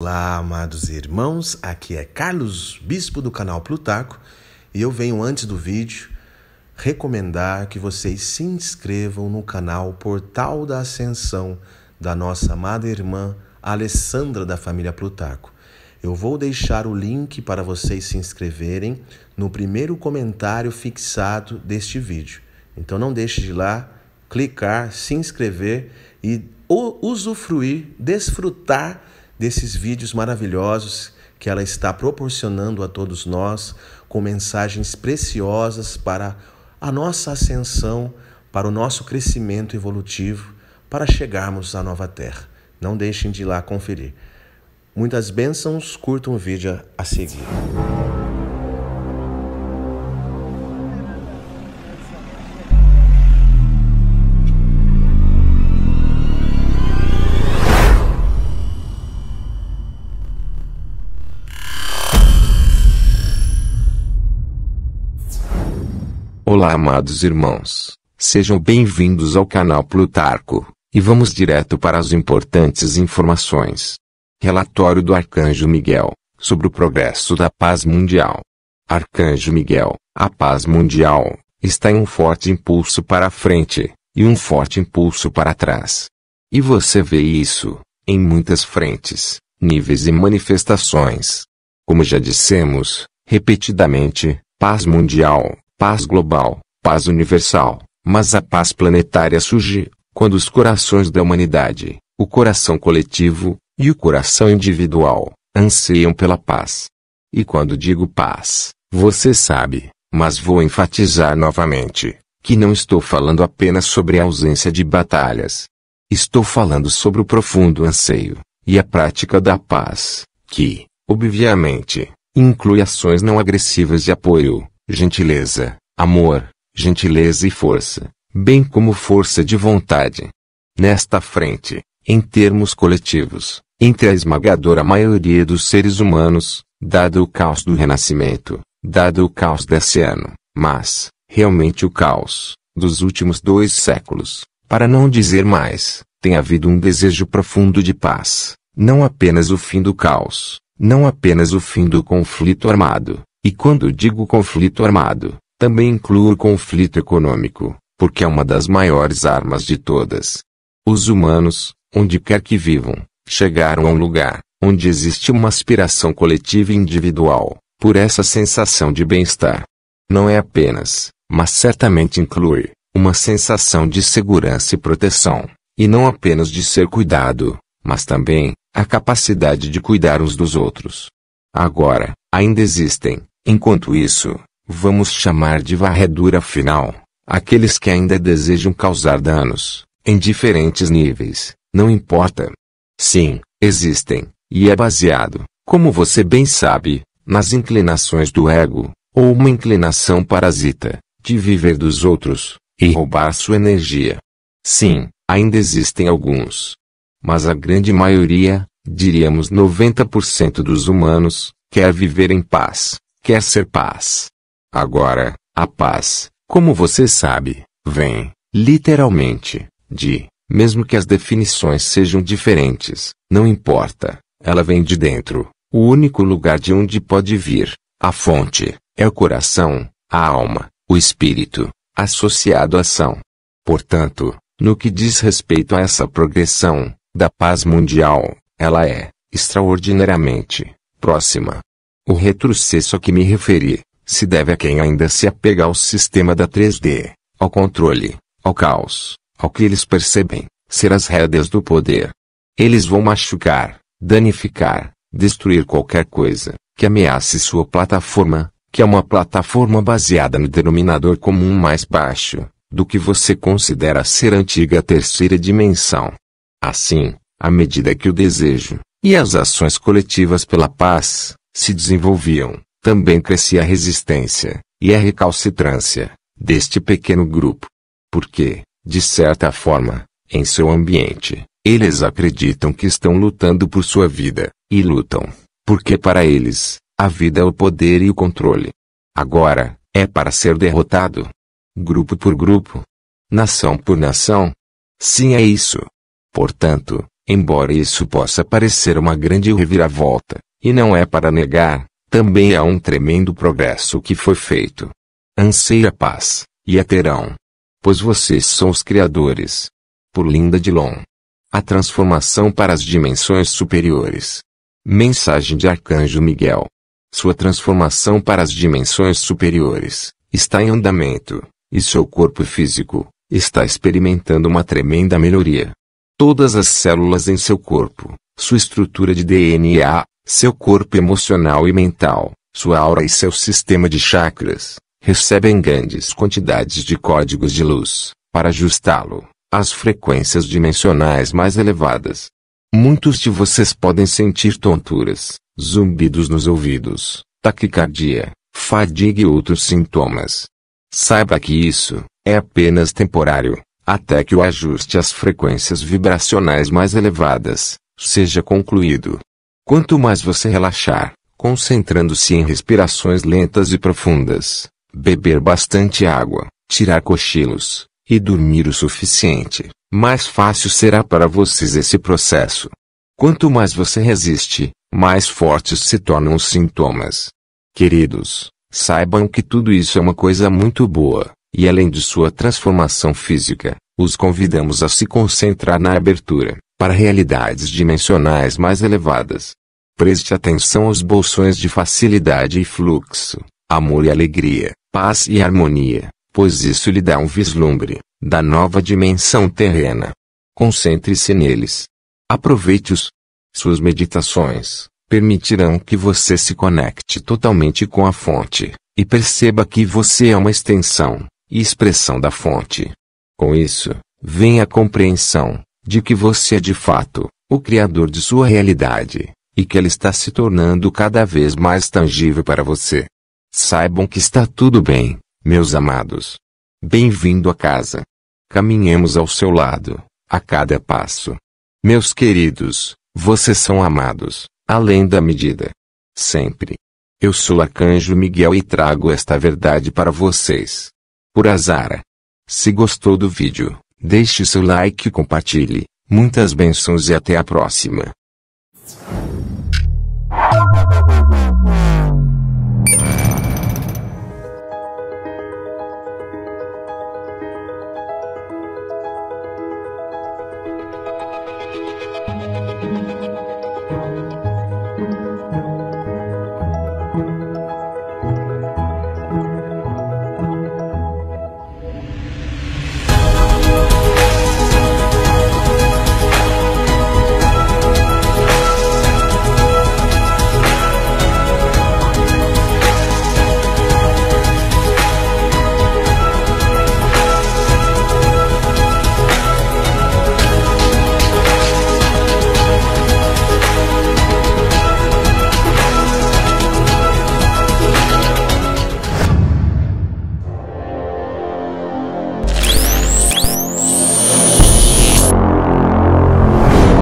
Olá, amados irmãos, aqui é Carlos, bispo do canal Plutaco, e eu venho antes do vídeo recomendar que vocês se inscrevam no canal Portal da Ascensão da nossa amada irmã Alessandra da família Plutaco. Eu vou deixar o link para vocês se inscreverem no primeiro comentário fixado deste vídeo. Então não deixe de ir lá, clicar, se inscrever e usufruir, desfrutar desses vídeos maravilhosos que ela está proporcionando a todos nós, com mensagens preciosas para a nossa ascensão, para o nosso crescimento evolutivo, para chegarmos à nova terra. Não deixem de ir lá conferir. Muitas bênçãos, curtam o vídeo a seguir. Olá, amados irmãos. Sejam bem-vindos ao canal Plutarco, e vamos direto para as importantes informações. Relatório do Arcanjo Miguel sobre o progresso da paz mundial. Arcanjo Miguel, a paz mundial está em um forte impulso para a frente e um forte impulso para trás. E você vê isso em muitas frentes, níveis e manifestações. Como já dissemos repetidamente, paz mundial Paz global, paz universal, mas a paz planetária surge quando os corações da humanidade, o coração coletivo e o coração individual, anseiam pela paz. E quando digo paz, você sabe, mas vou enfatizar novamente, que não estou falando apenas sobre a ausência de batalhas. Estou falando sobre o profundo anseio e a prática da paz, que, obviamente, inclui ações não agressivas de apoio, gentileza, amor, gentileza e força, bem como força de vontade. Nesta frente, em termos coletivos, entre a esmagadora maioria dos seres humanos, dado o caos do Renascimento, dado o caos desse ano, mas, realmente o caos, dos últimos dois séculos, para não dizer mais, tem havido um desejo profundo de paz, não apenas o fim do caos, não apenas o fim do conflito armado, e quando digo conflito armado, também incluo conflito econômico, porque é uma das maiores armas de todas. Os humanos, onde quer que vivam, chegaram a um lugar onde existe uma aspiração coletiva e individual por essa sensação de bem-estar. Não é apenas, mas certamente inclui, uma sensação de segurança e proteção, e não apenas de ser cuidado, mas também, a capacidade de cuidar uns dos outros. Agora, ainda existem. Enquanto isso, vamos chamar de varredura final aqueles que ainda desejam causar danos, em diferentes níveis, não importa. Sim, existem, e é baseado, como você bem sabe, nas inclinações do ego, ou uma inclinação parasita, de viver dos outros, e roubar sua energia. Sim, ainda existem alguns. Mas a grande maioria, diríamos 90% dos humanos, Quer viver em paz, quer ser paz. Agora, a paz, como você sabe, vem, literalmente, de, mesmo que as definições sejam diferentes, não importa, ela vem de dentro, o único lugar de onde pode vir, a fonte, é o coração, a alma, o espírito, associado à ação. Portanto, no que diz respeito a essa progressão da paz mundial, ela é, extraordinariamente, próxima. O retrocesso a que me referi se deve a quem ainda se apega ao sistema da 3D, ao controle, ao caos, ao que eles percebem ser as rédeas do poder. Eles vão machucar, danificar, destruir qualquer coisa que ameace sua plataforma, que é uma plataforma baseada no denominador comum mais baixo do que você considera ser a antiga terceira dimensão. Assim, à medida que o desejo, e as ações coletivas pela paz se desenvolviam, também crescia a resistência e a recalcitrância deste pequeno grupo. Porque, de certa forma, em seu ambiente, eles acreditam que estão lutando por sua vida, e lutam, porque para eles, a vida é o poder e o controle. Agora, é para ser derrotado. Grupo por grupo. Nação por nação. Sim, é isso. Portanto, Embora isso possa parecer uma grande reviravolta, e não é para negar, também há um tremendo progresso que foi feito. Anseie a paz, e a terão. Pois vocês são os criadores. Por Linda Dillon. A transformação para as dimensões superiores. Mensagem de Arcanjo Miguel. Sua transformação para as dimensões superiores está em andamento, e seu corpo físico está experimentando uma tremenda melhoria todas as células em seu corpo, sua estrutura de DNA, seu corpo emocional e mental, sua aura e seu sistema de chakras, recebem grandes quantidades de códigos de luz, para ajustá-lo às frequências dimensionais mais elevadas. Muitos de vocês podem sentir tonturas, zumbidos nos ouvidos, taquicardia, fadiga e outros sintomas. Saiba que isso é apenas temporário até que o ajuste às frequências vibracionais mais elevadas seja concluído. Quanto mais você relaxar, concentrando-se em respirações lentas e profundas, beber bastante água, tirar cochilos e dormir o suficiente, mais fácil será para vocês esse processo. Quanto mais você resiste, mais fortes se tornam os sintomas. Queridos, saibam que tudo isso é uma coisa muito boa. E além de sua transformação física, os convidamos a se concentrar na abertura para realidades dimensionais mais elevadas. Preste atenção aos bolsões de facilidade e fluxo, amor e alegria, paz e harmonia, pois isso lhe dá um vislumbre da nova dimensão terrena. Concentre-se neles. Aproveite-os. Suas meditações permitirão que você se conecte totalmente com a fonte e perceba que você é uma extensão e expressão da fonte. Com isso, vem a compreensão de que você é de fato o criador de sua realidade e que ela está se tornando cada vez mais tangível para você. Saibam que está tudo bem, meus amados. Bem-vindo a casa. Caminhemos ao seu lado, a cada passo. Meus queridos, vocês são amados, além da medida. Sempre. Eu sou Arcanjo Miguel e trago esta verdade para vocês por azar. Se gostou do vídeo, deixe seu like e compartilhe. Muitas bênçãos e até a próxima.